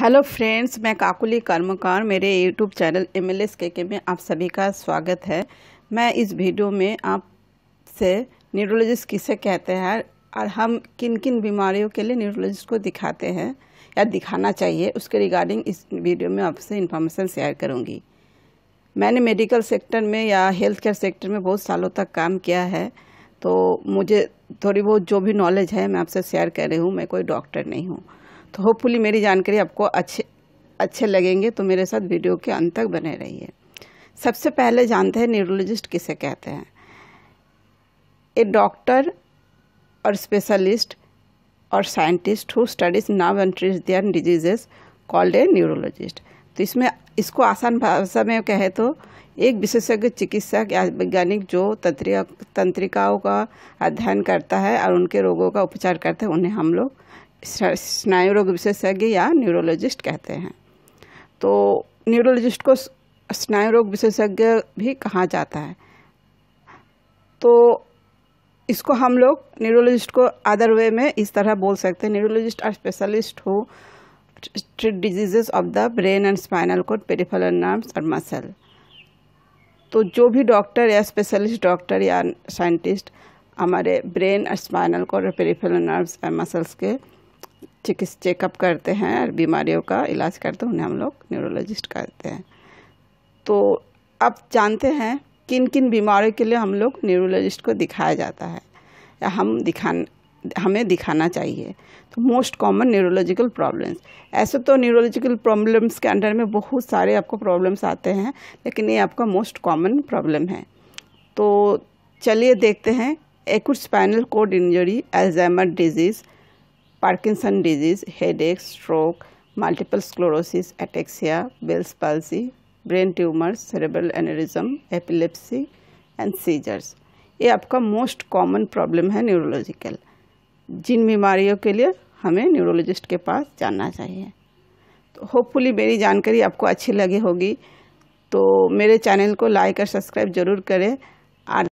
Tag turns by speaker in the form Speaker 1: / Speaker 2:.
Speaker 1: hello friends मैं काकुली कर्मकार मेरे YouTube channel M L S K K में आप सभी का स्वागत है मैं इस वीडियो में आप से न्यूरोलॉजिस्ट किसे कहते हैं और हम किन किन बीमारियों के लिए न्यूरोलॉजिस्ट को दिखाते हैं या दिखाना चाहिए उसके रिगार्डिंग इस वीडियो में आपसे इन्फॉर्मेशन शेयर करूँगी मैंने मेडिकल सेक्टर में या हेल्थ केयर सेक्टर में बहुत सालों तक काम किया है तो मुझे थोड़ी बहुत जो भी नॉलेज है मैं आपसे शेयर कर रही हूँ मैं कोई डॉक्टर नहीं हूँ तो होपफुली मेरी जानकारी आपको अच्छे अच्छे लगेंगे तो मेरे साथ वीडियो के अंत तक बने रहिए सबसे पहले जानते हैं न्यूरोलॉजिस्ट किसे कहते हैं a doctor or specialist or scientist who studies now and treat diseases called a neurologist तो इसमें इसको आसान भाषा में कहे तो एक विशेषज्ञ चिकित्सक या वैज्ञानिक जो तंत्रिका तंत्रिकाओं का अध्ययन करता है और उनके रोगों का उपचार करते हैं उन्हें हम लोग स्नायु रोग विशेषज्ञ या न्यूरोलॉजिस्ट कहते हैं तो न्यूरोलॉजिस्ट को स्नायु रोग विशेषज्ञ भी कहा जाता है तो इसको हम लोग न्यूरोलॉजिस्ट को अदर वे में इस तरह बोल सकते हैं neurologist are specialist who treat diseases of the brain and spinal cord peripheral nerves और मसल तो जो भी डॉक्टर या स्पेशलिस्ट डॉक्टर या साइंटिस्ट हमारे ब्रेन और स्पाइनल कोड और पेरिफेरल नर्व्स और मसल्स के चिकित्स चेकअप करते हैं और बीमारियों का इलाज करते हैं उन्हें हम लोग न्यूरोलॉजिस्ट करते हैं तो अब जानते हैं किन किन बीमारियों के लिए हम लोग न्यूरोलॉजिस्ट को दिखाया जाता है या हम दिखा हमें दिखाना चाहिए तो मोस्ट कॉमन न्यूरोलॉजिकल प्रॉब्लम्स ऐसे तो न्यूरोलॉजिकल प्रॉब्लम्स के अंडर में बहुत सारे आपको प्रॉब्लम्स आते हैं लेकिन ये आपका मोस्ट कॉमन प्रॉब्लम है तो चलिए देखते हैं एक spinal cord injury Alzheimer disease Parkinson head एक stroke multiple sclerosis ataxia Bell's palsy, brain tumour cerebral aneurysm epilepsy and seizures ये आपका मोस्ट कॉमन प्रॉब्लम है न्यूरोलॉजिकल जिन बीमारियों के लिए हमें न्यूरोलॉजिस्ट के पास जाना चाहिए तो होपफुली मेरी जानकारी आपको अच्छी लगी होगी तो मेरे चैनल को लाइक और सब्सक्राइब ज़रूर करें